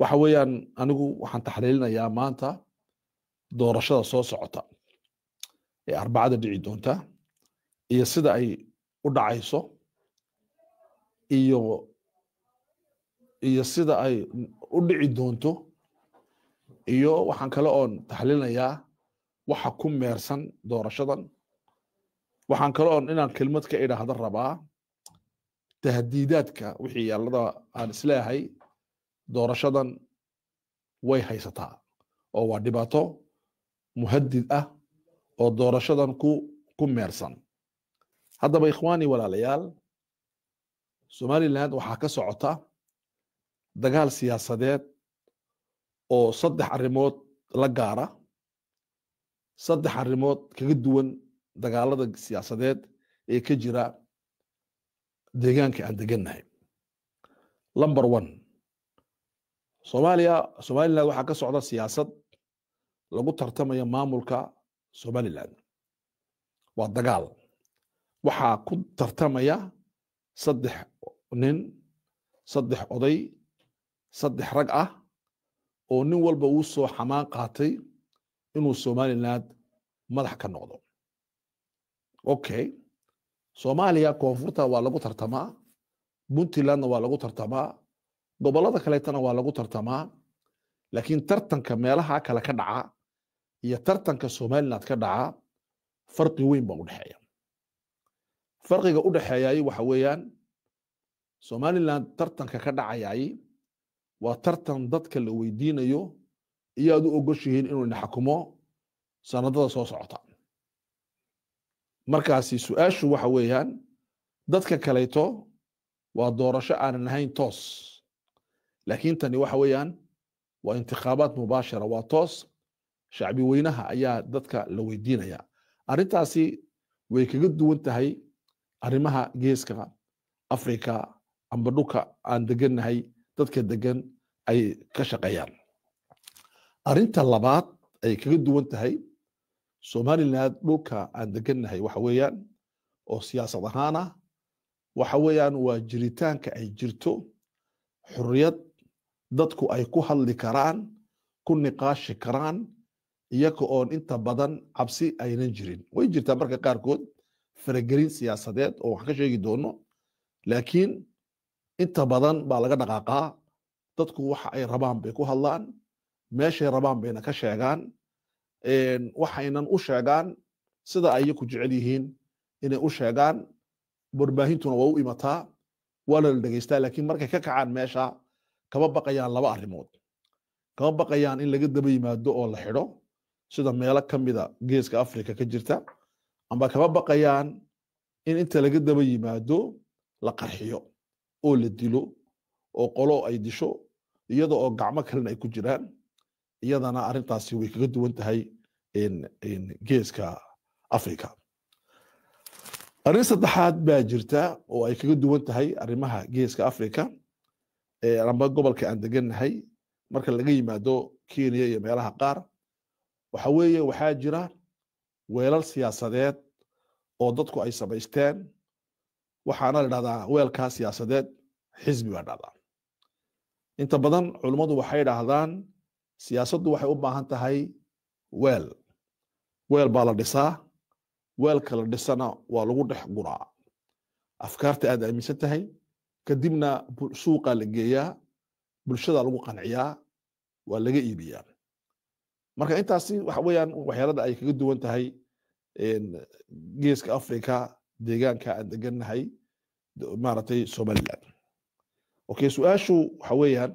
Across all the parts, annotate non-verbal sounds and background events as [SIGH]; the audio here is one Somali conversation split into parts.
waxa weeyaan anigu waxaan taxliilinayaa maanta doorashada soo socota ee arbacada dhici doonta iyo sida ay u dhacayso iyo iyo sida ay u dhici doonto iyo waxaan kale oon taxliilinayaa waxa ku meersan doorashadan waxaan kale oon inaan kelmad ka idhaahda rabaa tahdiidaadka wixii alada aan isleeyahay doorashadan way haysataa oo waa dhibaato muhadid ah oo doorashadan ku ku meersan haddaba ikhwaani walaalayaal somalilan waxaa ka socota dagaal siyaasadeed oo saddex arrimood la gaara saddex arrimood kaga duwan dagaalada siyaasadeed ee ka jira deegaanka aan degannahay number one soomaaliya somalilan waxaa ka socda siyaasad lagu tartamaya maamulka somalilan waa dagaal waxaa ku tartamaya saddex nin saddex oday saddex rag ah oo nin walba uu soo xamaan qaatay inuu somaliland madax ka noqdo okay soomaaliya koonfurta waa lagu tartamaa puntlandna waa lagu tartamaa gobolada kaleetana waa lagu tartamaa laakiin tartanka meelaha kale ka dhaca iyo tartanka somaliland ka dhaca farqi weyn baa udhexeeya farqiga u dhexeeyay waxa weeyaan somaliland tartanka ka dhacayay waa tartan dadka la weydiinayo iyo u ogoshihiin inuu ina xakumo sanadada soo socota markaasi su-aashu waxa weeyaan dadka kaleeto waa doorasho aanan ahayn toos laakiin tani waxa weeyaan waa intikhaabaat mubaashara waa toos shacbi weynaha ayaa dadka la weydiinaya arrintaasi way kaga duwan tahay arrimaha geeska africa amba dhulka aan degannahay dadka degan ay ka shaqeeyaan arrinta labaad ay kaga duwan tahay somalilan dhulka aan degannahay waxa weeyaan oo siyaasad ahaan ah waxa weeyaan waa jiritaanka ay jirto xurriyad dadku ay ku hadli karaan ku niqaashi karaan iyaga oon inta badan cabsi aynan jirin way jirtaa marka qaarkood faragelin siyaasadeed oo wax ka sheegi doono laakiin inta badan baa laga dhaqaaqaa dadku waxa ay rabaan bay ku hadlaan meeshay rabaan bayna ka sheegaan waxaynan u sheegaan sida ay iyaku jecel yihiin inay u sheegaan warbaahintuna waa u imataa waa la la dhegeystaa laakiin markay ka kacaan meesha kama baqayaan laba arrimood kama baqayaan in laga daba yimaado oo la xidho sida meelo ka mida geeska africa ka jirta amba kama baqayaan in inta laga daba yimaado la qarxiyo oo la dilo oo qolo ay disho iyada oo gacmo kalena ay ku jiraan iyadana arintaasi way kaga duwan tahay geeska africa arrin saddexaad baa jirta oo ay kaga duwan tahay arrimaha geeska africa amba gobolka aan degannahay marka laga yimaado kenya iyo meelaha qaar waxa weeye waxaa jira weelal siyaasadeed oo dadku ay samaysteen waxaana la dhahdaa weelkaa siyaasadeed xisbi baa dhahdaa inta badan culummadu waxay dhaahdaan siyaasaddu waxay u baahan tahay weel weel baa la dhisaa weelka la dhisana waa lagu dhex guraa afkaarta aad aaminsan tahay kadibna suuqaa la geeyaa bulshadaa lagu qanciyaa waa laga iibiyaa marka intaasi waxa weeyaan waxyaalada ay kaga duwan tahay geeska africa deegaanka aan degannahay maaragtay somaliland okay su-aashu waxa weeyaan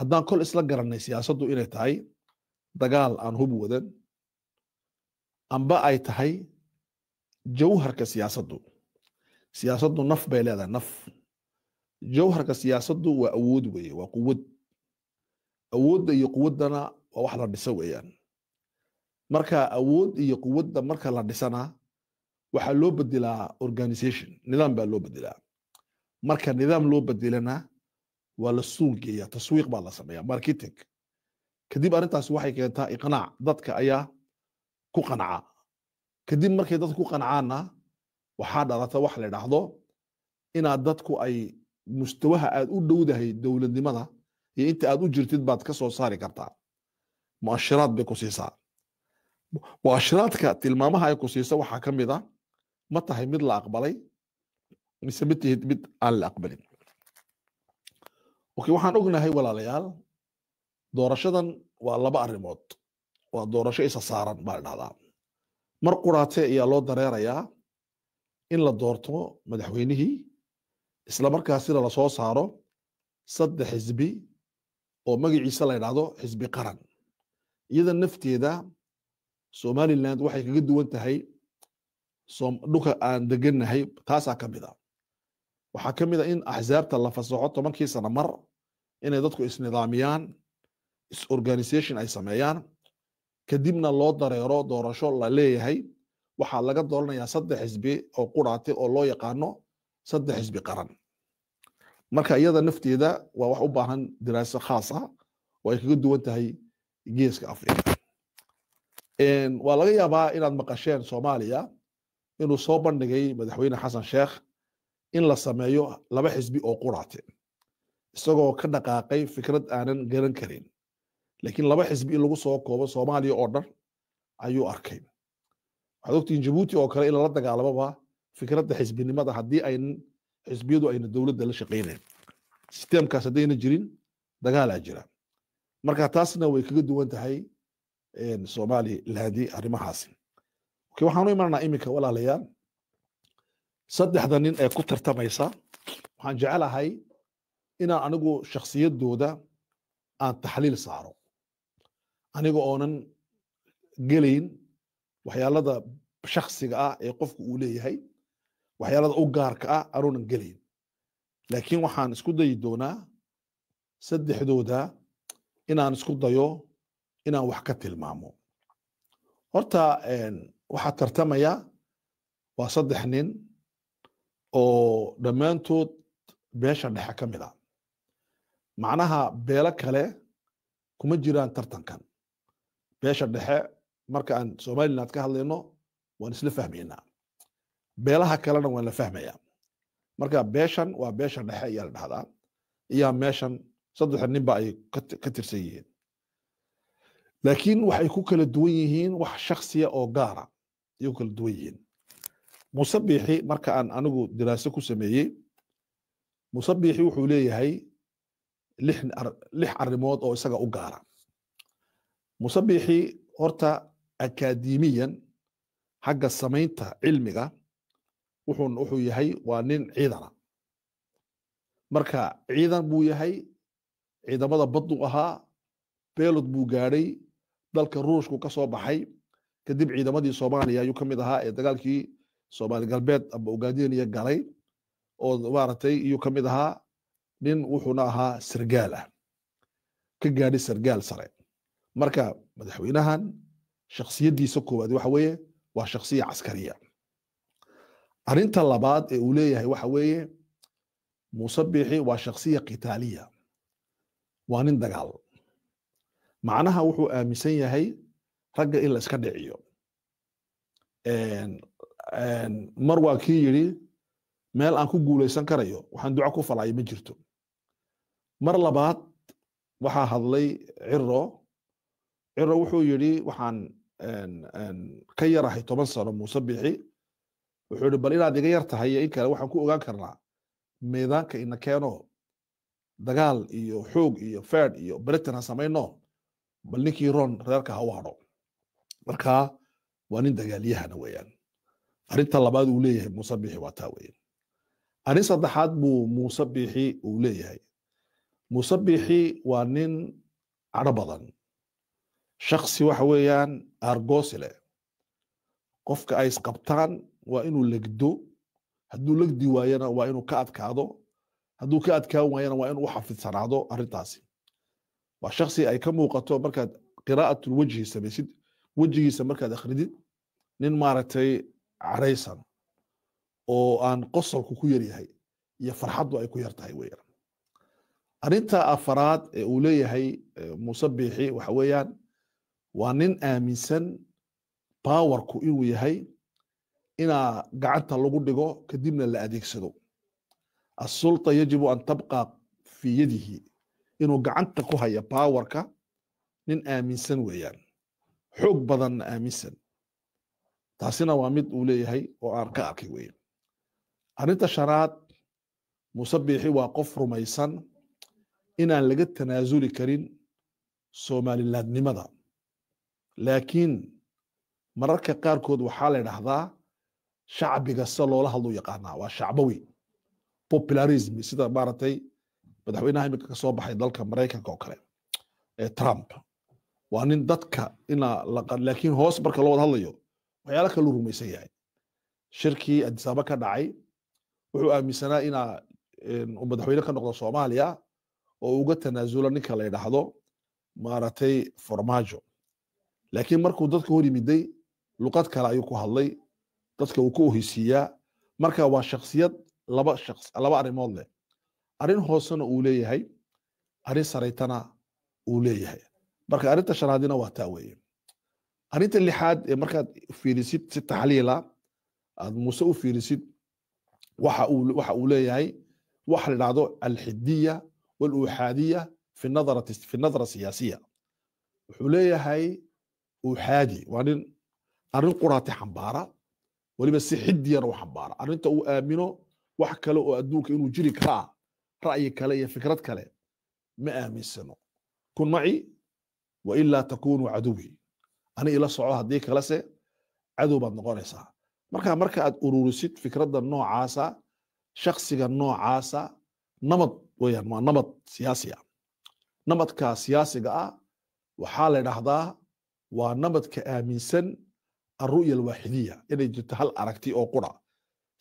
haddaan kol isla garanay siyaasaddu inay tahay dagaal aan hub wadan amba ay tahay jawharka siyaasaddu siyaasaddu naf bay leedahay naf jawharka siyaasaddu waa awood weye waa quwad awoodda iyo quwaddana waa wax la dhiso weeyaan marka awood iyo quwadda marka la dhisana waxaa loo bedelaa organisation nidaam baa loo bedelaa marka nidaam loo bedelana waa la suulgeeya taswiiq baa la sameeya marketing kadib arrintaas waxay keentaa iqnaac dadka ayaa ku qanca kadib markay dadka ku qancaana waxaa dhalata wax la dhahdo inaad dadku ay mustawaha aad u dhowdahay dowladnimada iyo inta aad u jirtid baad ka soo saari kartaa muashiraad bay ku siisaa muashiraadka tilmaamaha ay ku siisa waxaa ka mid a ma tahay mid la aqbalay mise ma tihid mid aan la aqbalin okay waxaan ognahay walaalayaal doorashadan waa laba arrimood waa doorasho isa saaran baa dhahdaa mar quraate ayaa loo dareerayaa in la doorto madaxweynihii isla markaasina lasoo saaro saddex xisbi oo magiciisa la ydhahdo xisbi qaran iyada nafteeda somaliland waxay kaga duwan tahay dhulka aan degennahay taasaa ka mid a waxaa ka mid a in axsaabta la fasaxo tobankii sana mar inay dadku isnidaamiyaan is isorganisation ay sameeyaan kadibna loo dareero doorasho la leeyahay waxaa laga dooranayaa saddex xisbi oo quraatay oo loo yaqaano saddex xisbi qaran marka iyada nafteeda waa wax u baahan diraaso khaas ah oo ay kaga duwan tahay geeska africa waa laga yaabaa inaad maqasheen soomaaliya inuu soo bandhigay madaxweyne xasan sheekh in la sameeyo laba xisbi oo quraate isagoo ka dhaqaaqay fikrad aanan garan karin laakiin laba xisbi in lagu soo koobo soomaaliya oo dhan ayuu arkay waxaad ogtihiin jabuuti oo kale in lala dagaalamoba fikradda xisbinimada haddii ay xisbiyadu ayna dowladda la shaqaynayn sisteemkaas haddayna jirin dagaalaa jira marka taasna way kaga duwan tahay somalilandi arrimahaasi waxaanu imananaa iminka walaalayaal saddexda nin ee ku tartamaysa waxaan jecelahay inaan anigu shaksiyadooda aan taxliil saaro aniga oonan gelayn waxyaalada shaksiga ah ee qofku uu leeyahay waxyaalada u gaarka ah anuunan gelayn laakiin waxaan isku dayi doonaa saddexdooda inaan isku dayo inaan wax ka tilmaamo horta waxaa tartamaya waa saddex nin oo dhammaantood beesha dhexe ka mid a ah. macnaha beelo kale kuma jiraan tartankan beesha dhexe marka aan somaliland ka hadlayno waan isla fahmaynaa beelaha kalena waan la fahmayaa marka beeshan waa beesha dhexe ayaa la dhahdaa iyaa meeshan saddexa ninba ay ka tirsan yihiin laakiin waxay ku kala duwan yihiin wax shaksiya oo gaara ayay ku kala duwan yihiin musabixi marka aan anigu diraaso ku sameeyey musabixi wuxuu leeyahay lix arrimood oo isaga u gaara musabixi horta akaademiyan xagga samaynta cilmiga wuxuu yahay waa nin ciidana marka ciidan buu yahay ciidamada baduu ahaa beelod buu gaadhay dalka ruushku ka soo baxay kadib ciidamadii soomaaliya ayuu ka mid ahaa ee dagaalkii soomaali galbeed amba ugaadiniya galay oo maaragtay iyuu ka mid ahaa nin wuxuuna ahaa sargaal ah ka gaadhay sargaal sare marka madaxweynahan shakhsiyaddiisa koowaad waxa weeye waa shakhsiya caskariya arrinta labaad ee uu leeyahay waxa weeye muuse biixi waa shaksiya qitaaliya waa nin dagaal macnaha wuxuu aaminsan yahay ragga in la dhiciyo mar waa kii yidhi meel aan ku guulaysan karayo waxaan duco ku falaayo ma jirto mar labaad waxaa hadlay ciro ciro wuxuu yidhi waxaan ka yarahay toban sano muuse biixi wuxuu yihi bal inaad iga yar tahay iyo in kale waxaan ku ogaan karnaa meedaanka ina keeno dagaal iyo xoog iyo ferd iyo britain ha samayno bal ninkii ron reerka ha u hadho marka waa nin dagaalyahana weeyaan arrinta labaad uu leeyahay muuse biixi waa taa weeyaan arrin saddexaad buu muuse biixi uu leeyahay muuse biixi waa nin cadho badan shaksi waxa weeyaan aargoosi qofka ay isqabtaan waa inuu legdo hadduu legdi waayana waa inuu ka adkaado hadduu ka adkaan waayana waa inuu u xafidsanaado arrintaasi waa shaksi ay ka muuqato markaad qiraa'atul wejhi samaysid wejigiisa markaad akhridid nin maaragtay caraysan oo aan qosolku ku yaryahay iyo farxaddu ay ku yar tahay weyaan arrinta afaraad ee uu leeyahay muuse biixi waxa weeyaan waa nin aaminsan bawarku inuu yahay inaa gacanta lagu dhigo kadibna la adeegsado asulta yajibu an tabqa fii yadihi inuu gacanta ku haya bawarka nin aaminsan weeyaan xoog badanna aaminsan taasina waa mid uu leeyahay oo aan ka arkay weeye arrinta shanaad muuse waa qof rumaysan inaan laga tanaasuli karin soomalilaadnimada laakiin mararka qaarkood waxaa la idhahdaa shacbiga se loola hadluu yaqaanaa waa shacbawi popularism sida maaratay madaxweynaha imika ka soo baxay dalka maraykanka oo kale ee trump waa nin dadka ina laakiin hoos marka loo wada hadlayo waxyaala kaluu rumaysan yahay shirkii adisaaba ka dhacay wuxuu aaminsanaa inaa madaxweyne ka noqdo soomaaliya oo uga tanaasulo ninka la yidhaahdo maaratay formajo laakiin markuu dadka hor yimiday luqad kale ayuu ku hadlay dadka uu ku oheysiiyaa marka waa shaksiyad laba laba arrimood leh arrin hoosena uu leeyahay arrin saraytana uu leeyahay marka arrinta shanaadina waa taa weeye arrinta lixaad ee markaad fiirisid si taxliila aad muuse u fiirisid waxa uu leeyahay waxa la dhahdo alxidiya waluuxaadiya fi nadara siyaasiya wuxuu leeyahay uu xaaji waa nin arrin quraati xambaara weliba si xidiyana u xambaara arrinta uu aamino wax kale oo adduunka inuu jiri karaa ra'yi kale iyo fikrad kale ma aaminsano kun maci wailaa takunu caduwi ani ila soco haddii kalese cadow baad noqonaysaa marka marka aad ururisid fikradda noocaasa shaksiga noocaasa namad weyaan waa namad siyaasiya namadkaa siyaasiga ah waxaa la dhahdaa waa nabadka aaminsan alru'ya alwaaxidiya inay jirto hal aragti oo qura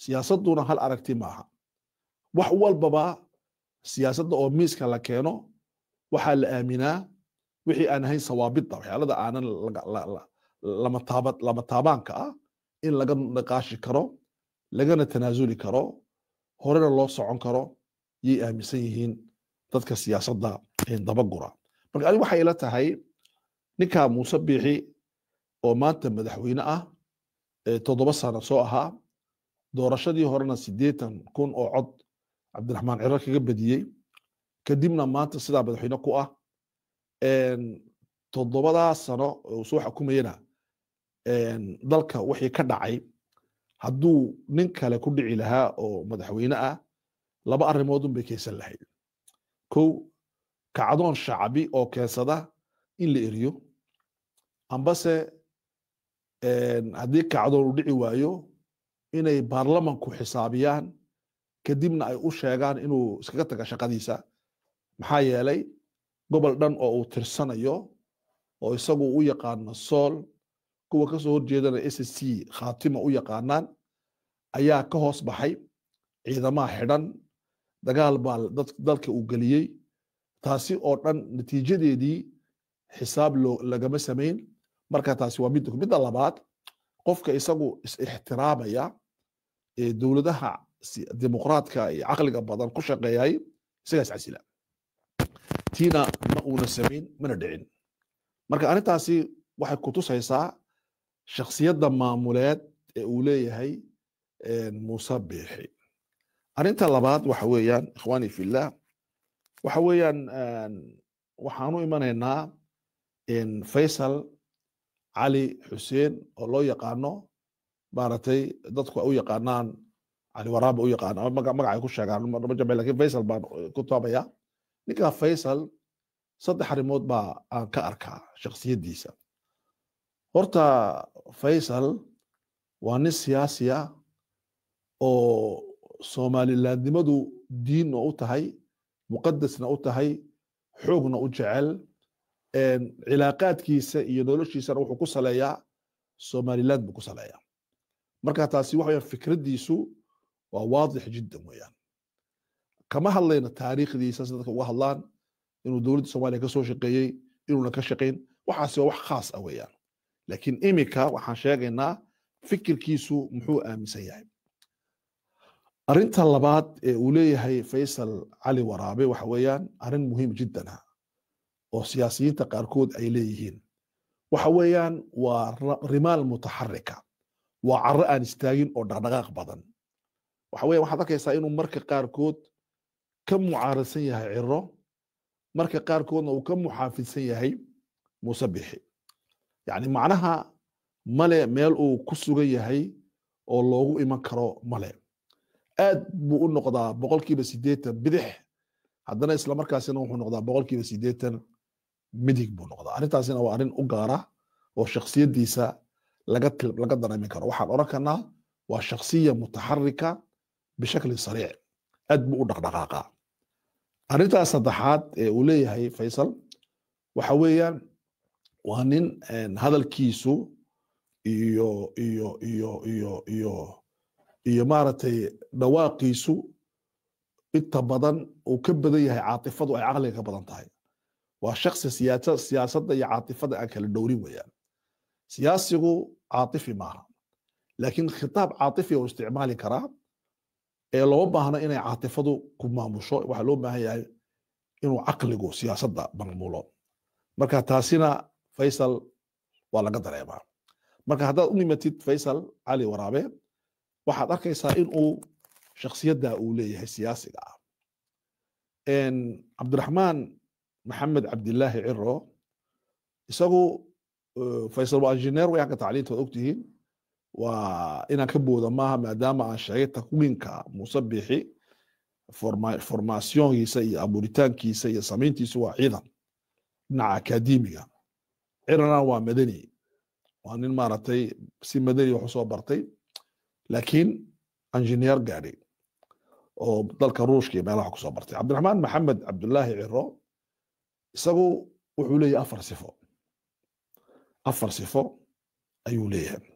siyaasaduna hal aragti maaha wax walbaba siyaasadda oo miiska la keeno waxaa la aaminaa wixii aan ahayn sawaabida waxyaalada aanan lama taabaanka ah in laga naqaashi karo lagana tanaasuli karo horena loo socon karo yay aaminsan yihiin dadka siyaasadda dabagura marka anigu waxay ila tahay ninkaa muuse biixi oo maanta madaxweyne ah toddoba sano soo ahaa doorashadii horena sideetan kun oo cod cabdiraxmaan ciro kaga badiyey kadibna maanta sidaa madaxweyne ku ah toddobadaa sano uu soo xukumayana dalka wixii ka dhacay hadduu nin kale ku dhici lahaa oo madaxweyne ah laba arrimoodun bay keensan lahayd kow kacdoon shacabi oo keensada in la eriyo ambase eh, haddii kacdoon u dhici waayo inay baarlamanku xisaabiyaan kadibna ay u sheegaan inuu iskaga taga shaqadiisa maxaa yeelay gobol dhan oo uu tirsanayo oo isagu u yaqaano sool kuwa kasoo horjeedana s c khaatima u yaqaanaan ayaa ka hoos baxay ciidamaha xidhan dagaal baa dalka uu geliyey taasi oo dhan natiijadeedii xisaab lagama samayn marka taasi waa mid midda labaad qofka isagu is-ixtiraamaya ee dowladaha dimuqraadka ee caqliga badan ku shaqeeyay isagaas casila tiina ma uuna samayn mana dhicin marka arrintaasi waxay kutusaysaa shaksiyadda maamuleed ee uu leeyahay muuse biixi arrinta labaad waxa weeyaan ikhwaani fillah waxa weeyaan waxaanu imanaynaa faysal cali xuseen oo loo yaqaano maaragtay dadku ay u yaqaanaan cali waraaba u yaqaan ama magacay ku sheegaan ma jabe lakin faysal baan ku toobaya ninkaa faysal saddex arrimood baa aan ka arkaa shakhsiyaddiisa horta faysal waa nin siyaasiya oo somalilandnimadu diinna u tahay muqadasna u tahay xoogna u jecel cilaaqaadkiisa iyo noloshiisana wuxuu ku saleeyaa somaliland buu ku saleeyaa marka taasi waxa weyaan fikraddiisu waa waadix jiddan weeyaan kama hadlayna taariikhdiisa si dadka uga hadlaan inuu dowladda soomaaliya kasoo soo shaqeeyey inuuna ka shaqayn waxaasi waa wax khaas ah weeyaan laakiin iminka waxaan sheegaynaa fikirkiisu muxuu aaminsan yahay arrinta labaad ee uu leeyahay faysal cali waraabe waxa weeyaan arrin muhiim jiddan ah oo siyaasiyiinta qaarkood ay leeyihiin waxa weeyaan waa rimaal mutaxarika waa caro aan istaagin oo dhaqdhaqaaq badan waxa weyan waxaad arkaysaa inuu marka qaarkood ka mucaarudsan yahay ciro marka qaarkoodna uu ka muxaafidsan yahay muuse bixi yacni macnaha male meel uu ku sugan yahay oo loogu iman karo male aad buu u noqdaa boqolkiiba siddeetan bidix haddana islamarkaasina wuxuu noqdaa boqolkiiba siddeetan midig buu noqdaa arrintaasina waa arrin u gaara oo shaksiyaddiisa laga laga dareemi karo waxaan odhan karnaa waa shaksiya mutaxarika bishakli sariic aad buu u dhaqdhaqaaqa arrintaa saddexaad ee uu leeyahay faysal waxa weeyaan waa nin hadalkiisu iyo iyo iyo iyo iyo iyo maaragtay dhawaaqiisu inta badan uu ka badan yahay caatifadu ay caqliga ka badan tahay waa shaksi siyaasadda iyo caatifada aan kala dhowrin weyaan siyaasigu caatifi maaha laakiin khitaab caatifi u isticmaali karaa ee looma baahno inay caatifadu ku maamusho waxaa loo baahan yahay inuu caqligu siyaasadda malmulo marka taasina faysal waa laga dareemaa marka haddaad u nimatid faysal cali waraabe waxaad arkaysaa in uu shaksiyadda uu leeyahay siyaasiga ah cabdiraxmaan maxamed cabdilaahi ciro isagu eh, faysal waa injineer way agga ogtihiin waa inaan ka booda maaha maadaama aan sheegay takwiinka muuse biixi formationkiisa iyo abuuritaankiisa iyo samayntiisu waa ciidan dhinaca akadimiga cirana waa madani waa nin maaragtay si madani wax usoo bartay laakiin injineer gaadhay oo dalka ruushka iyo meelaha kusoo bartay cabdiraxmaan maxamed cabdulaahi ciro isagu wuxuu leeyahay afar sifo afar sifo ayuu leeyahay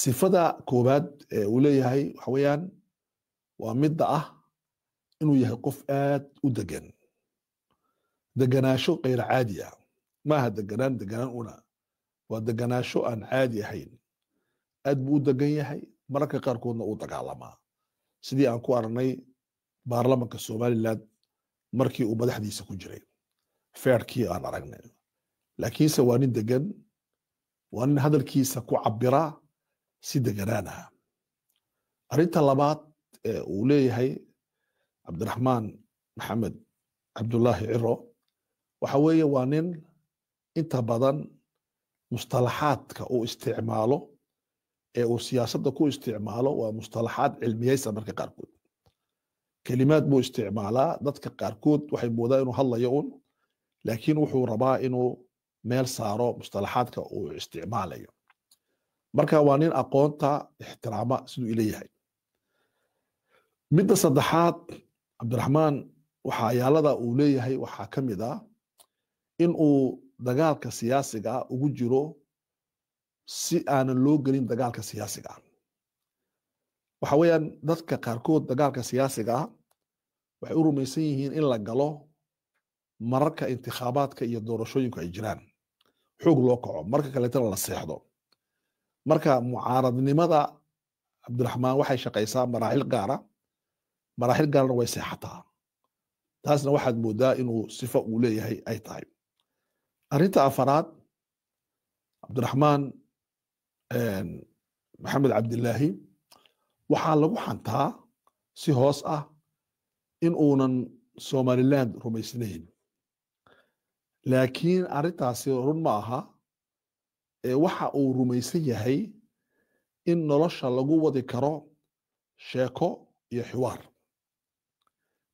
sifada koowaad ee uu leeyahay waxaweyaan waa midda ah inuu yahay qof aad u degan deganaasho keyr caadi ah maaha deganaan deganaan una waa deganaasho aan caadi ahayn aad buu u degan yahay mararka qaarkoodna uu dagaalamaa sidii aan ku aragnay baarlamanka somalilan markii uu madaxdiisa ku jiray ficilkii aan aragnay laakiinse waa nin degan waa nin hadalkiisa ku cabira si deganaanaha arrinta labaad ee uu leeyahay cabdiraxmaan maxamed cabdullaahi ciro waxa weeye waa nin inta badan mustalaxaadka uu isticmaalo ee uu siyaasadda ku isticmaalo waa mustalaxaad cilmiyaysa marka qaarkood kelimaad buu isticmaalaa dadka qaarkood waxay moodaa inuu hadlayo un laakiin wuxuu rabaa inuu meel saaro mustalaxaadka uu isticmaalayo marka waa nin aqoonta ixtiraama siduu ileeyahay midda saddexaad cabdiraxmaan waxayaalada uu leeyahay waxaa ka mid ah in uu dagaalka siyaasiga ugu jiro si aanan loo gelin dagaalka siyaasiga waxa weeyaan dadka qaarkood dagaalka siyaasigaa ah waxay u rumaysan yihiin in la galo mararka intikhaabaadka iyo doorashooyinku ay jiraan xoog loo kaco marka kaleetana la seexdo marka mucaaradnimada cabdiraxmaan waxay shaqaysaa maraaxil gaara maraaxil gaarna way seexataa taasna waxaad moodaa inuu sifo uu leeyahay ay tahay arrinta afaraad cabdiraxmaan maxamed cabdilaahi waxaa lagu xantaa si hoos ah in uunan somaliland rumaysnayn laakiin arrintaasi run ma aha waxa uu rumaysan yahay in nolosha lagu wadi karo sheeko iyo xiwaar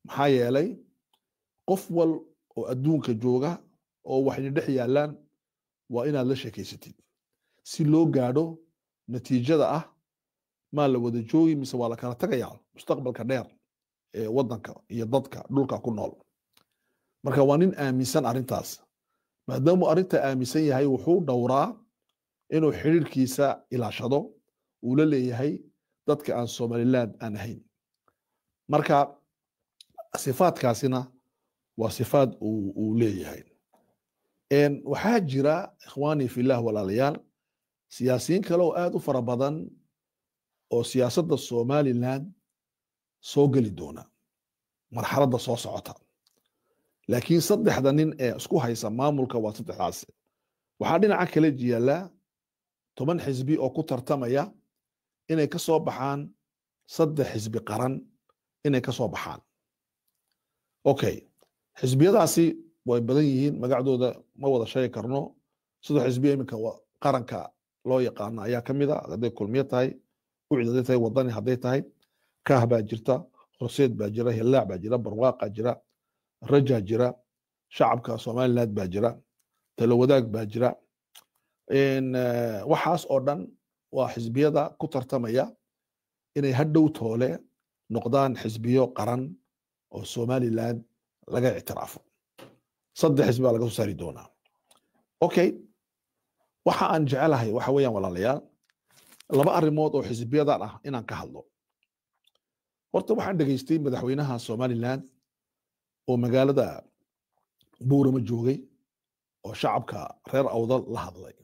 maxaa yeelay qof wal oo adduunka jooga oo waxayna dhex yaallaan waa inaad la sheekaysatid si loo gaadho natiijada ah maa la wada joogi mise waa la kala tagayaa mustaqbalka dheer ee waddanka iyo dadka dhulka ku nool marka waa nin aaminsan arrintaas maadaamu arrinta aaminsan yahay wuxuu dhowraa inuu xidhiirkiisa ilaashado uu la leeyahay dadka aan somalilan aan ahayn marka sifaadkaasina waa sifaad uu leeyahay waxaa jira ikhwaanii filah walaalayaal siyaasiyiin kale oo aad u fara badan oo siyaasadda somalilan soo geli doona marxaladda soo socota laakiin saddexda nin ee isku haysa maamulka waa saddexdaas waxaa dhinaca kale yaallaa toban xisbi oo ku tartamaya inay kasoo baxaan saddex xisbi qaran inay kasoo baxaan okay xisbiyadaasi way badan yihiin magacdooda ma wada sheegi karno saddex xisbiya iminka qaranka loo yaqaano ayaa kamid mid a ah, hadday kulmiye tahay ucid hadday tahay wadani hadday tahay kaah baa jirta horseed baa jira hellaac baa jira barwaaqaa jira raja jira shacabka somaliland baa jira talo wadaag baa jira eh, waxaas oo dhan waa xisbiyada ku tartamaya inay hadhow toole noqdaan xisbiyo qaran oo somaliland laga ictiraafo saddex xisbi baa laga soo saari doonaa okay waxa aan jecelahay waxa weeyaan walaalayaal laba arrimood oo xisbiyadan ah inaan ka hadlo horta waxaan dhegaystay madaxweynaha somaliland oo magaalada buurama joogay oo shacabka reer awdal la hadlay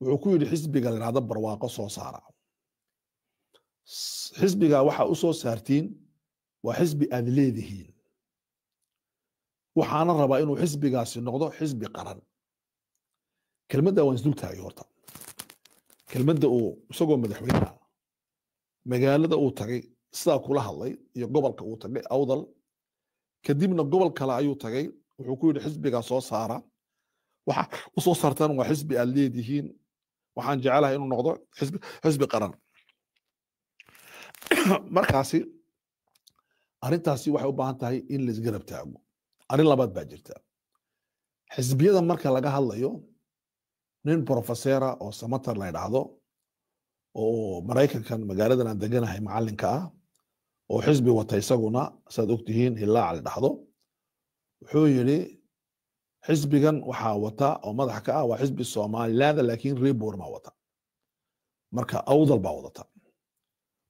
wuxuu ku yidhi xisbiga laidhahda barwaaqo soo saara xisbiga waxaa u soo saartiin waa xisbi aad leedihiin waxaana rabaa inuu xisbigaasi noqdo xisbi qaran kelmadda waan isdultaagay horta kelmadda uu isagoo madaxweyneha magaalada uu tagay sidaa kula hadlay iyo gobolka uu tagay awdal kadibna gobol kale ayuu tagay wuxuu ku yidhi xisbigaa soo saara waxa u soo saartaan waa xisbi aad leedihiin waxaan jecelahay inuu noqdo xisbi qaran [CLEARS THROAT] markaasi arrintaasi waxay u baahan tahay in laisgarab taago arrin labaad baa jirta xisbiyada marka laga hadlayo nin profesera oo samater la ydhaahdo oo maraykankan magaaladan aan deganahay macalinka ah oo xisbi wata isaguna saad ogtihiin hilaaca la dhahdo wuxuu yidhi xisbigan waxaa wata oo madax ka ah waa xisbi somalilaada laakin rebormaa wata marka awdal baa wadata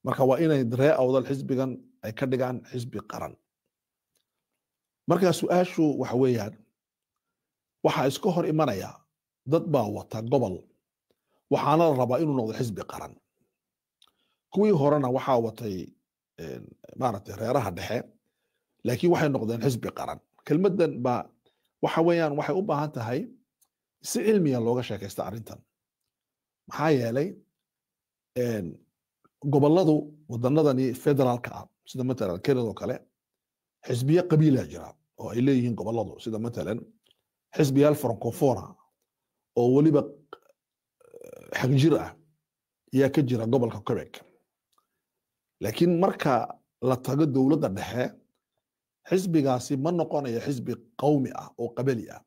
marka waa inay ree awdal xisbigan ay ka dhigaan xisbi qaran marka su-aashu waxa weeyaan waxaa iska hor imanaya dad baa wata gobol waxaana la rabaa inuu noqdo xisbi qaran kuwii horena waxaa watay maaragtay reeraha dhexe laakiin waxay noqdeen xisbi qaran kelmaddan baa waxa weeyaan waxay u baahan tahay si cilmiya ah looga sheekaysta arrintan maxaa yeelay gobolladu wadannadani federaalka ah sida matalan kenado kale xisbiya qabiila jira oo ay leeyihiin gobolladu sida matalan xisbiyaal francophona ah oo weliba eh, xagjir ah ayaa ka jira gobolka quebec laakiin marka la tago dowladda dhexe xisbigaasi ma noqonaya xisbi qawmi ah oo qabeli ah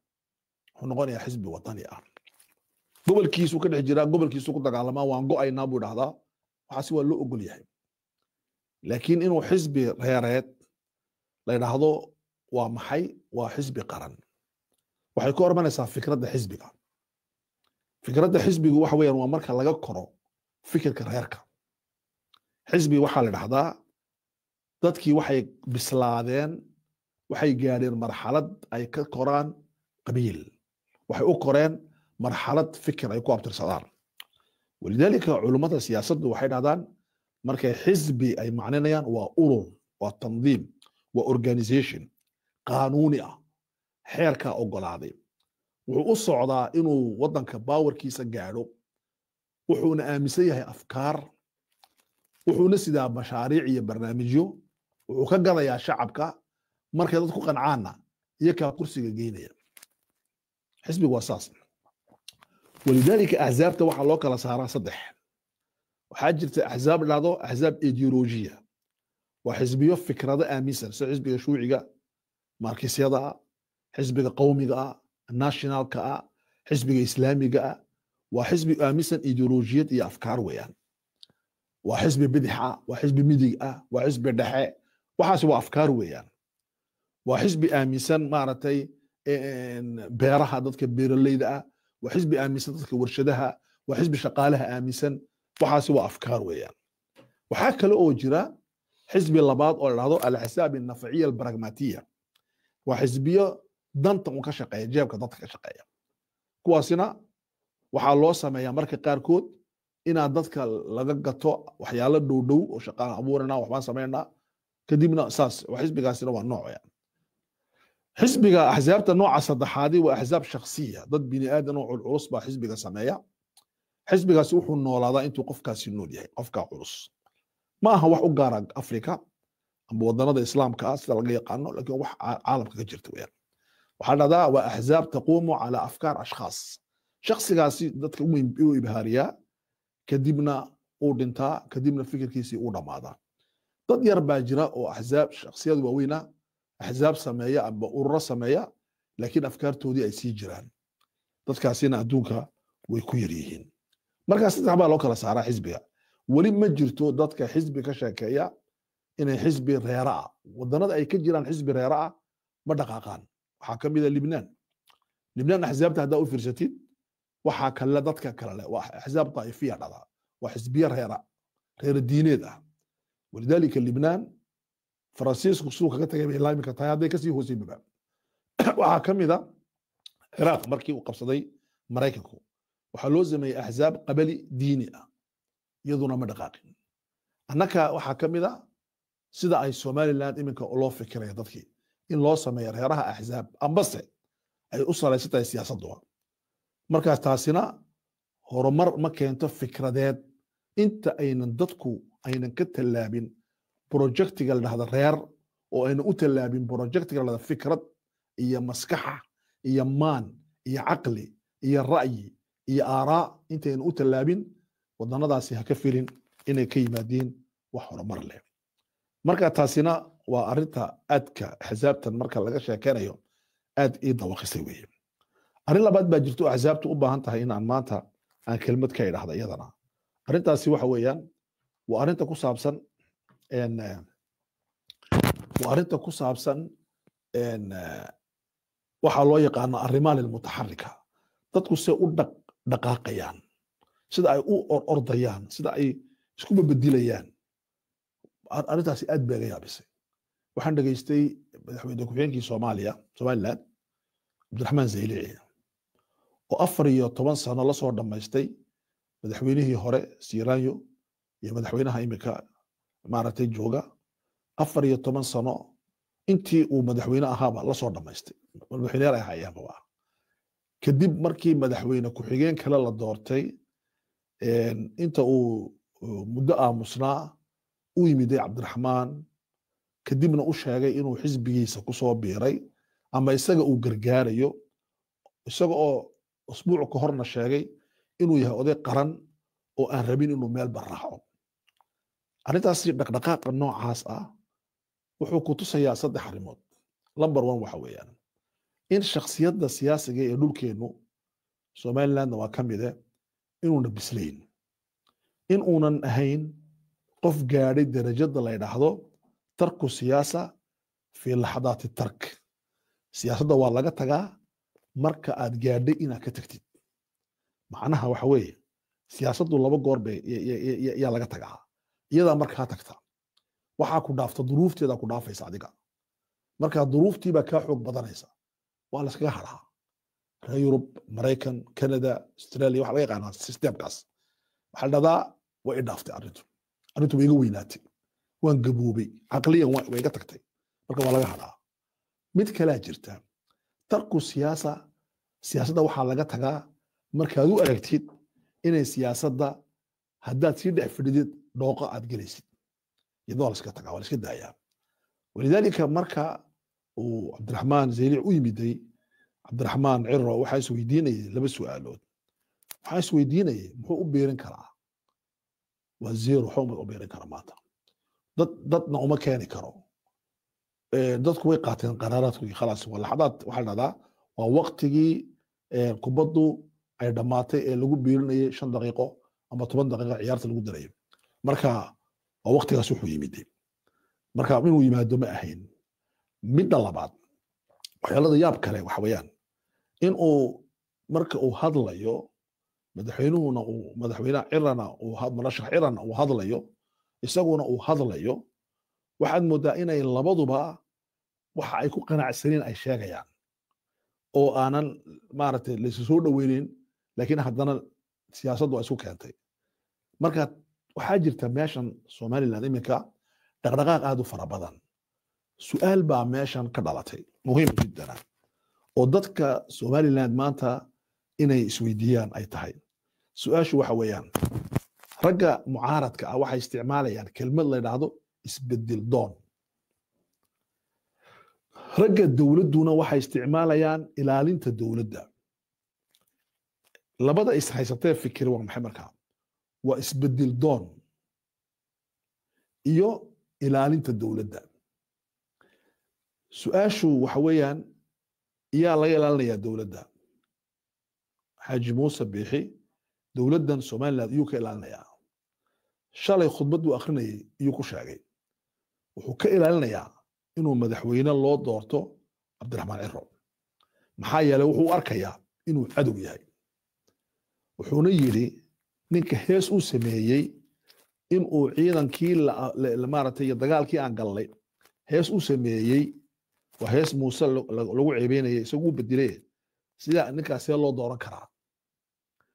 wuxuu noqonaya xisbi watani ah gobolkiisu ka dhex jiraa gobolkiisu ku dagaalamaa waan go'aynaa buu idhahdaa waxaasi waa loo ogol yahay laakiin inuu xisbi reereed la yidhaahdo waa maxay waa xisbi qaran waxay ku hormanaysaa fikradda xisbiga fikradda xisbigu waxa weeyaan waa marka laga koro fikirka reerka xisbi waxaa la dhahdaa dadkii waxay bislaadeen waxay gaadheen marxalad ay ka koraan qabiil waxay u koreen marxalad fikir ay ku abtirsadaan walidaalika culummada siyaasaddu waxay dhahdaan markay xisbi ay macninayaan waa urur waa tandiim waa organization qaanuuni ah xeerkaa ogolaaday wuxuu u socdaa inuu waddanka baawarkiisa gaadho wuxuuna aaminsan yahay afkaar wuxuuna sidaa mashaariic iyo barnaamijyo wuxuu ka gadayaa shacabka markay dad ku qancaana iyo kaa kursiga geynaya xisbigu waa saas walidaalika axzaabta waxaa loo kala saaraa saddex waxaa jirta axzaab dhahdo axzaab ideolojiya waa xisbiyo fikrado aaminsan sida xisbiga shuuciga markisyada ah xisbiga qawmiga ah nationalka ah xisbiga islaamiga ah waa xisbi aaminsan ideolojiyad iyo afkaar weeyaan waa xisbi bidixah waa xisbi midig ah waa xisbi dhexe waxaas waa afkaar weeyaan waa xisbi aaminsan maaragtay beeraha dadka beeraleyda ah waa xisbi aaminsan dadka warshadaha waa xisbi shaqaalaha aaminsan waxaasi waa afkaar weeyaan waxaa kale oo jira xisbi labaad oo ladhahdo alxisaab annafciya albaragmatiya waa xisbiyo danta un ka shaqeeya jeebka dadka ka shaqeeya kuwaasina waxaa loo sameeyaa marka qaarkood inaa dadka laga gato waxyaalo dhowdhow oo shaqaan abuurana waxbaan samaynaa kadibna saas xisbigaasina waa nooc xisbiga axzaabta nooca saddexaadi waa axzaab shaksiya dad bini aadan oo culculus baa xisbiga sameeya xisbigaasi wuxuu noolaadaa intuu qofkaasi nool yahay qofkaa culus ma aha wax u gaara ah afrika ama wadanada islaamka ah sida laga yaqaano lakin wax caalamka ka jirta weyaan waxaa dhahdaa waa axzaab taquumu calaa afkaar ashkhaas shaksigaasi dadka u ibhaariyaa kadibna uu dhintaa kadibna fikirkiisii uu dhammaadaa dad yar baa jira oo axzaab shaksiyad waaweyna axzaab sameeya amba ururo sameeya laakiin afkaartoodii ay sii jiraan dadkaasina adduunka way ku yar yihiin markaa saddex baa loo kala saaraa xisbiga weli ma jirto dadka xisbi ka sheekeeya inay xisbi reera ah wadanada ay ka jiraan xisbi reera ah ma dhaqaaqaan waxaa ka mid a ah libnaan libnaan axzaabta haddaa u fiirsatid waxaa kale dadka kale leh waa axzaab daa'ifiya dhada waa xisbiye reera reer diineed ah walidaalika libnaan faransiisku suu kaga tagay bay ilaa iminka hadday kasii hoosayba waxaa ka mid a ciraaq markii uu qabsaday maraykanku waxaa loo sameeyey axzaab qabali diini ah iyaduna ma dhaqaaqin annaka waxaa ka mid a sida ay somaliland iminka loo fikiraya dadkii in loo sameeyo reeraha axzaab ambase ay u salaysan tahay markaas taasina horumar ma keento fikradeed inta aynan dadku aynan ka tallaabin brojectiga la dhahda reer oo aynan u tallaabin brojectiga la dhahda fikrad iyo maskaxa iyo maan iyo caqli iyo ra'yi iyo aaraa intaynan u tallaabin wadannadaasi ha ka filin inay ka yimaadiin wax horumar leh marka taasina waa arrinta aadka xisaabtan marka laga sheekeynayo aad ii dawaqisay weeye arrin labaad baa jirto oo axsaabtu u baahan tahay inaan maanta aan kelmad ka idhahda iyadana arrintaasi waxa weeyaan waa arrinta ku saabsan waa arrinta ku saabsan waxaa loo yaqaana arrimaal ilmutaxarika dadku se u dhaqaaqayaan sida ay u ordayaan sida ay isku babedilayaan arrintaasi aad bay ga yaabisay waxaan dhegaystay madaxweyne ku soomaaliya somaliland cabdiraxmaan zaylici oo afar iyo toban sano lasoo dhammaystay madaxweynihii hore siranyo iyo madaxweynaha imika maaragtay jooga afar iyo toban sano intii uu madaxweyne ahaaba lasoo dhammaystay madaxweyneyal ay ahaayaanba kadib markii madaxweyne ku-xigeen kale la doortay inta uu muddo aamusnaa u yimiday cabdiraxmaan kadibna u sheegay inuu xisbigiisa kusoo biiray ama isaga uu gargaarayo isaga oo usbuuc ka horna sheegay inuu yahay oday qaran oo aan rabin inuu meel baraaco arrintaasi dhaqdhaqaaqa noocaas ah wuxuu ku tusayaa saddex arrimood lamber one waxa weeyaan in shakhsiyadda siyaasiga ee dhulkeennu somalilandna waa ka mide eh, inuuna bislayn in uunan ahayn qof gaadhay darajada la ydhaahdo tarku siyaasa fi laxdaati tark siyaasadda waa laga tagaa marka aad gaadhay inaad ka tagtid macnaha waxa weeye siyaasaddu laba goor bay laga tagaa iyadaa markaa tagta waxaa ku dhaafta duruufteedaa ku dhaafaysa adiga markaa duruuftiibaa kaa xoog badanaysa waa la iskaga hadhaa reer yurub maraykan canada australia waxa laga yaqaanaa systemkaas waxaa la dhahdaa waa i dhaaftay arrintu arrintu waa iga weynaatay waan gaboobay caqliyan waa iga tagtay marka waa laga hadhaa mid kalaa jirta tarku siyaasa siyaasadda waxaa laga tagaa markaad u aragtid inay siyaasadda haddaad sii dhex fidhidid dhooqo aad gelaysid iyadoo waa laska tagaa waa laska daayaa walidaalika marka uu cabdiraxmaan zaylic u yimiday cabdiraxmaan ciro waxaa is weydiinayay laba su'aalood waxaa is muxuu u biirin karaa waa zero xumad u biirin kara maanta dad dadna uma keeni karo dadku way qaateen qaraaraadkoodii khalaas waa laxadaad waxaa dhahdaa waa waqtigii kubaddu ay dhammaatay ee lagu biirinayay shan daqiiqo ama toban daqiiqo ciyaarta lagu darayay marka waa waqtigaas wuxuu yimid marka inuu yimaado ma ahayn midda labaad waxyaalada yaab kale waxa weeyaan in marka uu hadlayo madaxweynuhuna uu madaxweynaha cirana marashax cirana uu hadlayo isaguna uu hadlayo waxaad moodaa inay labaduba waxa ay ku qanacsaneen ay sheegayaan oo aanan maaragtay laysu soo dhoweynin laakiin haddana siyaasaddu waa isku keentay marka waxaa jirta meeshan somaliland iminka dhaqdhaqaaq aad u fara badan su'aal baa meeshan ka dhalatay muhiim jiddana oo dadka somaliland maanta inay isweydiiyaan ay tahay su'aashu waxa weeyaan ragga mucaaradka ah waxay isticmaalayaan kelmad la yidhaahdo isbedel doon ragga dowladduna waxay isticmaalayaan ilaalinta dowladda labada ishaysatee fikir waa maxay markaa waa isbedel doon iyo ilaalinta dowladda su-aashu waxa weeyaan yaa laga ilaalinayaa dowladda xaaji muuse biixi dowladdan somaliland iyuu ka ilaalinayaa shalay khudbad buu akrinayay iyuu ku sheegay wuxuu ka ilaalinayaa inuu madaxweyne loo doorto cabdiraxmaan ciro maxaa yeele wuxuu arkayaa inuu cadow yahay wuxuuna yidhi ninka hees uu sameeyey in uu ciidankii maaragtay iyo dagaalkii aan gallay hees u sameeyey waa hees muuse lagu ceebeynaya isaguu bedile sidaa see loo dooran karaa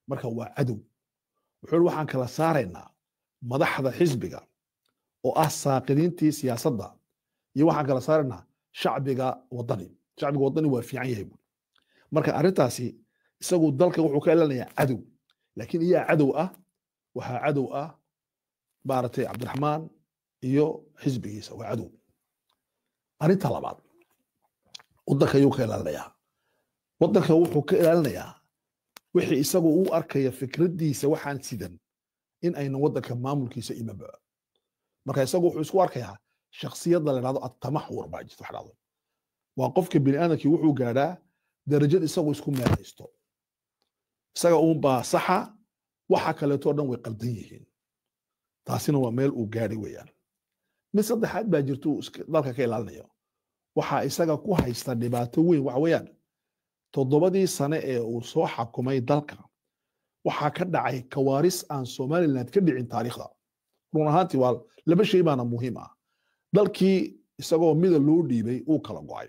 marka waa cadow wuxuu waxaan kala saaraynaa madaxda xisbiga oo ah saaqidiintii siyaasadda iyo waxaan kala saarana shacbiga wadani shacbiga wadani waa fiican yahay buuri marka arrintaasi isagu dalka wuxuu ka elanayaa cadow laakiin iyaa cadow ah waxaa cadow ah maaragtay cabdiraxmaan iyo xisbigiisa waa cadow arrinta labaad waddanka ayuu ka ilaalinayaa waddanka wuxuu ka ilaalinayaa wixii isagu u arkaya fikraddiisa waxaan sidan in aynan waddanka maamulkiisa imanba marka isagu wuxuu isku arkaya shaksiyada la dhahdo atamaxur baa jirta wax waa qofka biniaadamkii wuxuu gaadhaa darajad isagoo isku meeraysto isaga uun saxa waxa kaleeto dhan way qaldan yihiin taasina waa meel uu gaadhay weeyaan mid saddexaad baa jirto dalka ka ilaalinayo waxaa isaga ku haysta dhibaato weyn waxa weeyaan toddobadii sane ee uu soo xakumay dalka waxaa ka dhacay kawaaris aan somaliland ka dhicin taariikhda run ahaantii waa laba shay baana muhiim ah dalkii isagoo mida loo dhiibay uu kala go'ay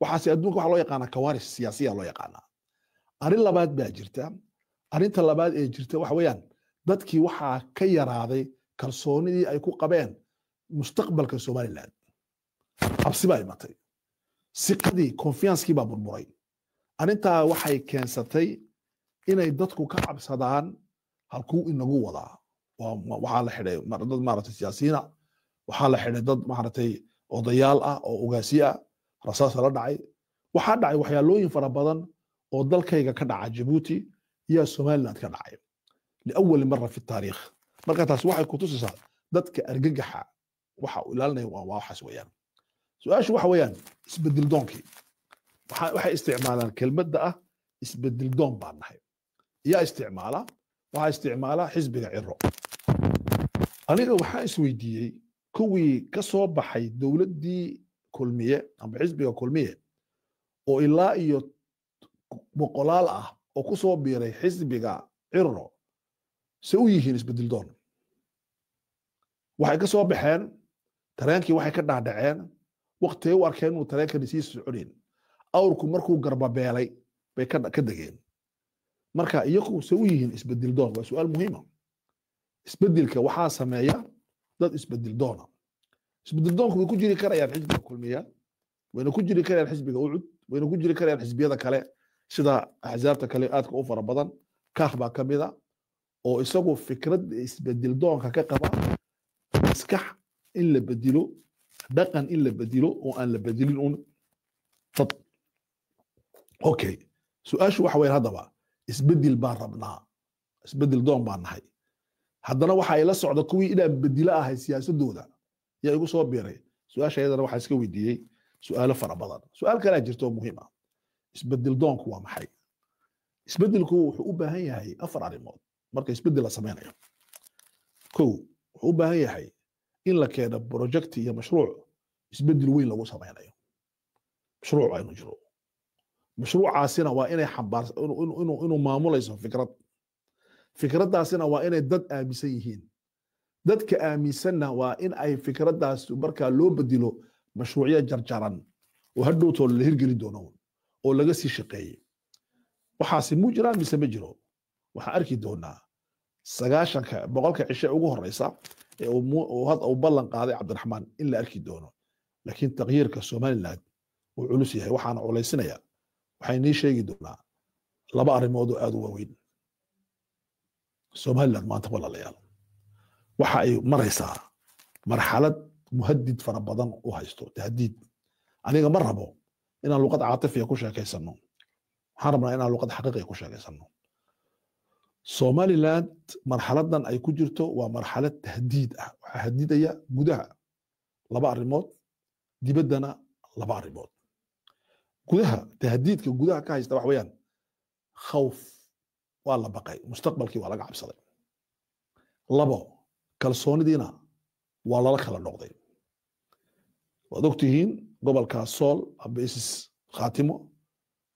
waxaase adduunka waxa loo yaqaanaa kawaaris siyaasiya loo yaqaanaa arrin labaad baa jirta arrinta labaad ee jirta waxa weeyaan dadkii waxaa ka yaraaday kalsoonidii ay ku qabeen mustaqbalka somaliland cabsi baa imatay siqadii konfiyanskii baa burburay arrintaa waxay keensatay inay dadku ka cabsadaan halkuu inagu wadaa waxaa la xidhay dad maaragtay siyaasiyiin ah. waxaa la xidhay dad maaragtay odayaal ah oo ogaasi ah rasaasa la dhacay waxaa dhacay waxyaalooyin fara badan oo dalkayga ka dhaca jabuuti yaa somaliland ka dhacay liawali mara fi taariikh marka taas waxay kutusaysaa dadka argagaxa waxa uu ilaalinaya waa waxaas weeyaan su-aashu waxa weeyaan isbedel waxay isticmaalaan kelmadda ah isbedel doon baan nahay yaa isticmaala waxaa isticmaalaa xisbiga ciro aniga waxaa isweydiiyey kuwii ka soo baxay dowladdii kulmiye amba xisbiga kulmiye oo ilaa iyo boqolaal ah oo ku soo biiray xisbiga ciro se u yihiin isbedel waxay ka soo baxeen tareenkii waxay ka dhaadhaceen wakhtigay u arkeen inuu tareenkani sii soconayn awrku markuu garbabeelay bay ka degeen marka se u yihiin isbedel doon waa su-aal muhiima ah. isbedelka waxaa sameeya dad isbedel doona ah. isbedel doonku way ku jiri karayaan xisbiga kulmiya wayna ku jiri karayaan xisbiga ucud wayna ku jiri karayaan xisbiyada kale sida axzaabta kale aadka u fara badan kaax baa ka mida oo isagu fikrad isbedel doonka ka qaba maskax in la bedilo dhaqan in la bedilo oo aan la bedelin un dad okay su-aashu waxa weyn haddaba isbedel baan rabnaa isbedel doon baan nahay haddana waxa ila socda kuwii inaan bedilo ahay siyaasadooda yaa igu soo biiray su-aasha yadana waxaa iska weydiiyey su-aalo fara badan su-aal kalaa jirta oo muhiim ah isbedel doonku waa maxay isbedelku wuxuu u baahan yahay afar arrimood marka isbedel la samaynayo kow wuxuu u baahan yahay in la keeno project iyo mashruuc isbedel weyn lagu samaynayo mashruuc aynu jiro mashruucaasina waa inay xambaarsa inuu maamulayso fikrad fikraddaasina waa inay dad aaminsan yihiin dadka aaminsanna waa in ay fikraddaas markaa loo bedilo mashruucyo jarjaran oo hadhowtoo la hirgeli doono oo laga sii shaqeeyey waxaasi muu jiraan ah mise ma jiro waxaa arki doonaa sagaashanka boqolka cishe ugu horeysa ee uu ballan qaaday cabdiraxmaan in la arki doono laakiin taqyiirka somaliland wuu culus yahay waxaana culaysinaya waxaa inii sheegi doonaa laba arrimood oo aad u waaweyn somalilan maanta walaalayaal waxa ay maraysaa marxalad muhadid fara badan u haysto tahdiid aniga ma rabo inaan luqad caatifiya ku sheekaysanno waxaan rabnaa inaan luqad xaqiiqiya ku sheekaysanno somaliland marxaladan ay ku jirto waa marxalad tahdiid ah waxaa hadidaya gudaha laba arrimood dibaddana laba arrimood gudaha tahdiidka gudaha ka haysta waxa weyaan khawf waa la baqay mustaqbalkii waa laga cabsaday labo kalsoonidiina waa lala kala noqday waad og tihiin gobolkaa sool abeesis khaatimo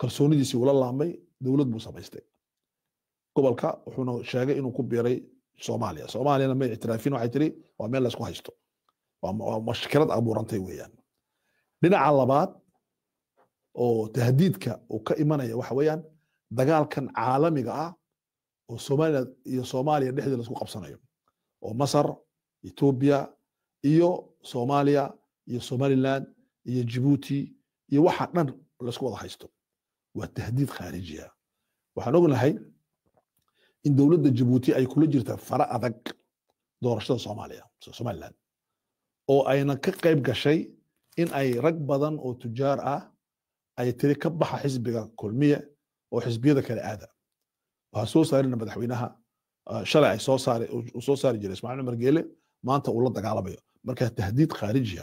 kalsoonidiisii ula laamay dowlad buu samaystay gobolka wuxuuna sheegay inuu ku biiray soomaaliya soomaaliyana may ictiraafin waxay tiri waa meel laysku haysto waa mashkilad abuurantay weeyaan dhinaca labaad oo tahdiidka uu ka imanaya waxa weeyaan dagaalkan caalamiga ah oo soomaaliya iyo soomaaliya dhexdeeda laisku qabsanayo oo masar etoobiya iyo soomaaliya iyo somaliland iyo jibuuti iyo waxa dhan laisku wada haysto waa tahdiid khaarijiya waxaan ognahay in dowladda jibuuti ay kula jirta fara adag doorashada soomaaliya somaliland oo ayna ka qayb gashay in ay rag badan oo tujaar ah ay tiri ka baxa xisbiga kulmiye oo xisbiyada kale aada waxaa soo saarina madaxweynaha ah, shalay ay soo saar uu soo saari jiray ismaaciil cumar geele maanta uu la dagaalamayo marka tahdiid khaariji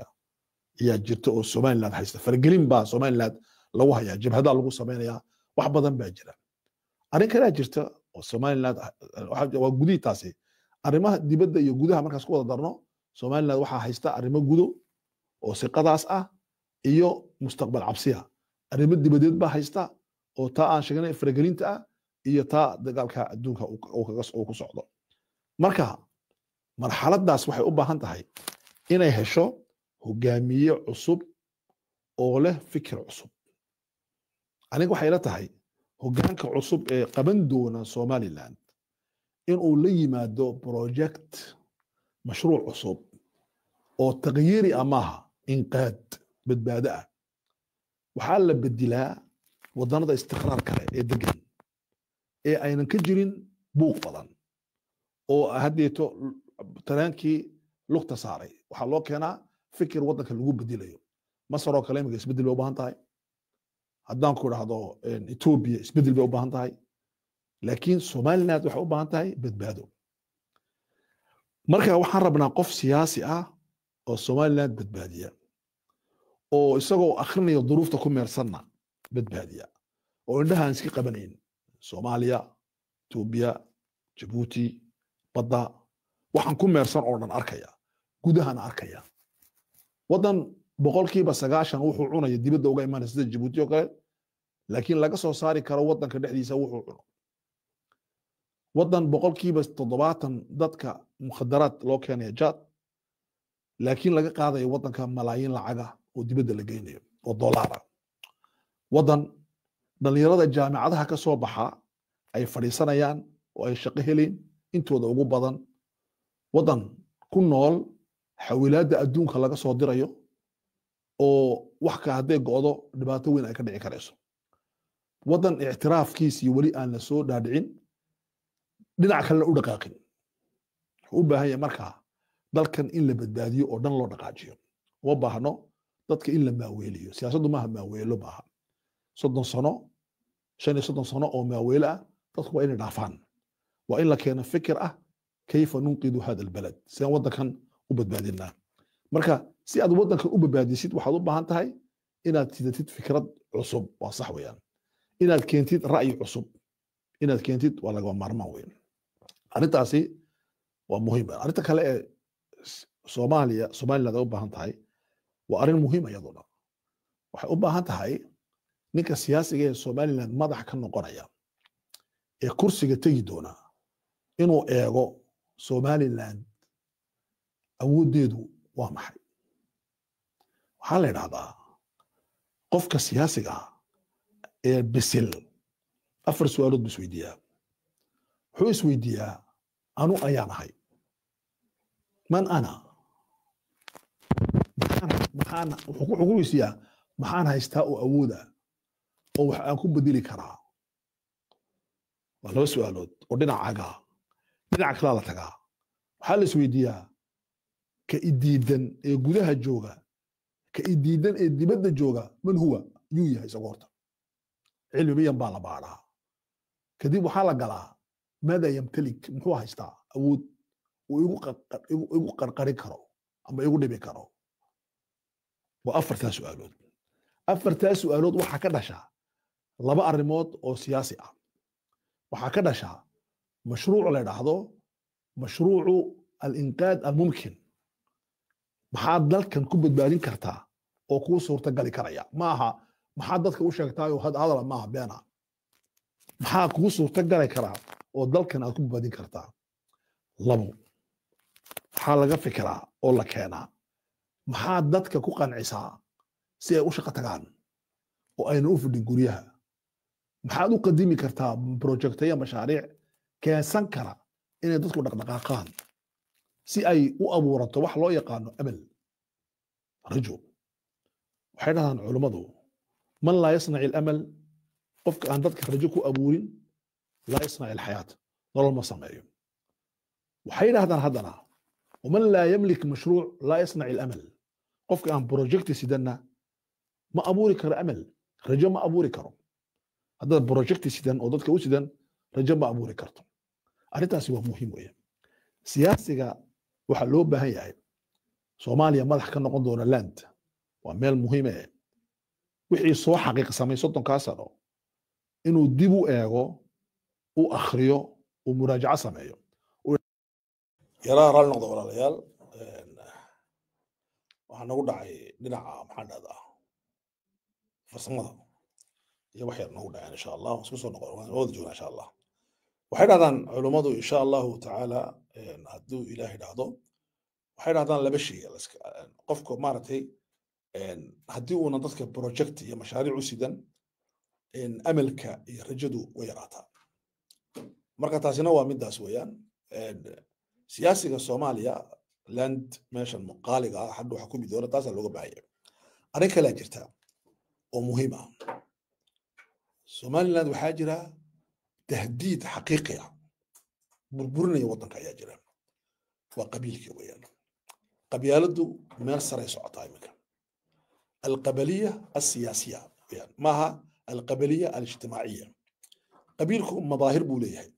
ayaa jirta oo somaliland haysta fargelin baa somaliland lagu hayaa jabhadaa lagu samaynayaa wax badan baa jira arrin kalea jirta oo somaliland ah, ah, waa gudihii taasi arrimaha dibadda iyo gudaha markaas ku wada darno somaliland waxaa haysta arrimo gudo oo siqadaas ah iyo mustaqbal cabsiya arrimo dibadeed baa haysta oo taa aan sheegnay faragelinta ah iyo taa dagaalka adduunka uu ku socdo marka marxaladdaas waxay u baahan tahay inay hesho hogaamiye cusub oo leh fikir cusub aniga waxay la tahay hogaanka cusub ee qaban doona somaliland inuu la yimaado project mashruuc cusub oo takyiiri ah maaha inqaad badbaado ah waxaa la bedelaa wadanada istiqraar kale ee degan ee aynan ka jirin buuq badan oo haddeeto tareenkii lugta saaray waxaa loo keenaa fikir wadanka lagu bedelayo masaroo kale imika isbedel bay u baahan tahay haddaan ku idhaahdo etoobiya isbedel bay u tahay laakiin somaliland waxay ubahan tahay badbaado marka waxaan rabnaa qof siyaasi ah oo somaliland badbaadiya oo isagoo akhrinayo duruufta ku meersanna badbaadiya oo indhaha aan iska qabanayn soomaaliya etoobiya jabuuti badda waxaan ku meersan oo dhan arkaya gudahana arkaya waddan boqolkiiba sagaashan wuxuu cunayo dibadda uga imaanaya sida jabuuti oo kale laakiin laga soo saari karo waddanka dhexdiisa wuxuu cuno waddan boqolkiiba toddobaatan dadka mukhadaraad loo keenaya jaad laakiin laga qaadayo waddanka malaayiin lacaga oo dibadda la geynayo oo dolaara waddan dhallinyarada jaamicadaha ka soo baxa ay fadhiisanayaan oo ay shaqo helayn intooda ugu badan waddan ku nool xawilaadda adduunka laga soo dirayo oo wax ka hadday go'do dhibaato weyn ay ka dhici karayso waddan ictiraafkiisii weli aan la soo dhaadhicin dhinac kalena u dhaqaaqin wuxuu u baahan yahay markaa dalkan in la badbaadiyo oo dhan loo dhaqaajiyo uma baahno dadka in la maaweeliyo siyaasaddu maaha maaweelo maaha soddon sano shan iyo soddon sano oo maaweelo ah dadku waa inay dhaafaan waa in la keeno fikir ah kayfa nunqidu hada albalad sidaan waddankan u badbaadinaa marka si aad waddankan u badbaadisid waxaad u baahan tahay inaad sidatid fikrad cusub waa sax weeyaan inaad keentid ra'yi cusub inaad keentid waa lagama maarmaan weyn arrintaasi waa muhiim arrinta kale ee soomaaliya somaliland ay u baahan tahay waa arrin muhiim ah iyaduna waxay u baahan tahay ninka siyaasiga ee somalilan madax ka noqonaya ee kursiga tegi doona inuu eego somalilan awooddeedu waa maxay waxaa la idhahdaa qofka siyaasiga ee bisil afar su-aalood buu isweydiiyaa wuxuu isweydiiyaa anu ayaan ahay man ana xuquuqisiiya maxaan haystaa oo awooda oo wax aan ku bedeli karaa waa laba su-aalood oo dhinacaaga dhinaca kalaa la tagaa waxaa la isweydiiyaa ka idiidan ee gudaha jooga ka idiidan ee dibadda jooga man huwa yuu yahay isagu horta cilmi miyan baa la baadhaa kadib waxaa la galaa maada yamtalik muxuu haystaa awood uu igu qarqarin karo ama igu dhibi karo waa afartaa su-aalood afartaa su-aalood waxaa ka dhashaa laba arrimood oo siyaasi ah waxaa ka dhashaa mashruuc la dhahdo mashruucu alinqaad almumkin maxaad dalkan ku badbaadin kartaa oo kuu suurtagali karaya maaha maxaad dadka u sheegtaayoo hadala maaha beena maxaa kuu suurtagali karaa oo dalkan aad ku badbaadin kartaa labo waxaa laga fikiraa oo la keenaa maxaad dadka ku qancisaa si ay u shaqo tagaan oo ayna u fidhin guryaha maxaad u qadimi kartaa projectaya mashaariic keensan kara inay dadku dhaqdhaqaaqaan si ay u abuurato wax loo yaqaano abel rajo waxay dhahdaan culummadu man laa yasnaci alamal qofka aan dadka rajo ku abuurin laa yasnaci alxayaat nolol ma sameeyo waxay dhahdaan haddana waman laa yamlik mashruuc laa yasnaci alamal qofka aan projecti sidanna ma abuuri karo amal rajo ma abuuri karo haddaad projecti sidan oo dadka u sidan rajo ma abuuri karto arrintaasi waa muhiim weeye siyaasiga waxaa loo baahan yahay soomaaliya madax ka noqon doona land waa meel muhiim eh wixii soo xaqiiqsamay soddonkaa sano inuu dib u eego u akhriyo uu muraajaco sameeyo yaraha raali noqda walaalayaal waxaa nagu dhacay dhinaca maxaan dhahdaa farsamada iyo wax yar nagu dhaceen insha allah isku soo noqon wada joognaa insha allah waxay dhahdaan culummadu insha allahu tacaala hadduu ilaahay dhahdo waxay dhahdaan laba shay qofka maaragtay haddii uuna dadka project iyo mashaariic u sidan amalka iyo rajadu way yaraataa marka taasina waa midaas weeyaan siyaasiga soomaaliya land meeshan muuqaaliga ah hadha waxa ku mid doona taasaa looga baahaya arrin kalea jirta oo muhiim ah somaliland waxaa jira tahdiid xaqiiqi ah burburinaya waddanka ayaa jira waa qabiilkii weyaan qabyaaladdu meel saray socotaa iminka alqabaliya asiyaasiya weyaan maaha alqabaliya alijtimaaciya qabiilku madaahir buu leeyahay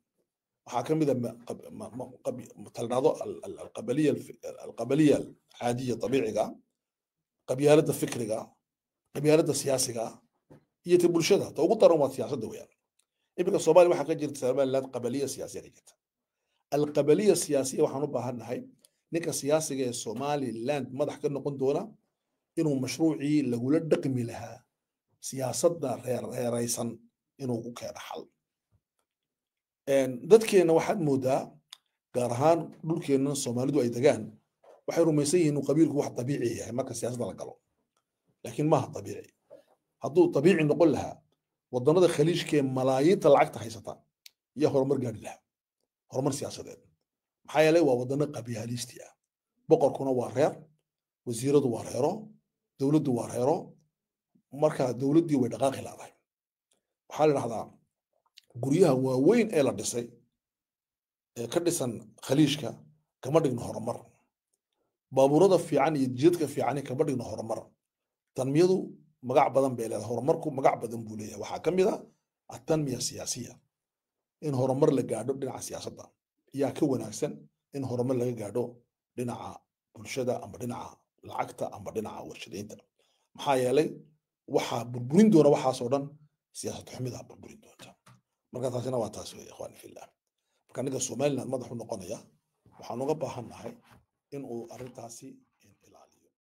waxaa ka mida ah talnaado alqabaliya alcaadiya abiiciga qabyaalada fikriga qabyaalada siyaasiga iyo ta bulshada ta ugu daran waa siyaasadda weyaan iminka somalia waxaa ka jirta qabaliya siyaasiya ka jirta alqabaliya siyaasiya waxaan u baahannahay ninka siyaasiga ee somaliland madax ka noqon doona inuu mashruucii lagula dhaqmi lahaa siyaasada reereeraysan inuu ku keena xal dadkeenna waxaad moodaa gaar ahaan dhulkeenna soomaalidu ay degaan waxay rumaysan yihiin qabiilku wax dabiici yahay marka siyaasada la galo laakiin maaha dabiici hadduu dabiici noqon lahaa waddannada khaliijkee malaayiinta lacagta haysata iyo horumar gaadhi lahaa horumar siyaasadeed maxaa yeelay waa waddanno qabiiliisti ah boqorkuna waa reer wasiiradu waa reero dowladdu waa reero markaa dowladdii way dhaqaaqi laadahay waxaa la idhahdaa guryaha waaweyn ee la dhisay ee ka dhisan khaliishka kama dhigno horumar baabuurada fiican iyo jidadka fiicani kama dhigno horumar tanmiyadu magac badan bay leedahay horumarku magac badan buu leeyahay waxaa ka mid a ah atanmiya siyaasiya in horumar la gaadho dhinaca siyaasadda yaa ka wanaagsan in horumar laga gaadho dhinaca bulshada ama dhinaca lacagta ama dhinaca warshadaynta maxaa yeelay waxaa burburin doona waxaasoo dhan siyaasad xumida burburin doonta marka taasina waa taas wey ikhwani fillah marka ninka somaliland madaxu noqonaya waxaan uga baahan nahay in uu arrintaasi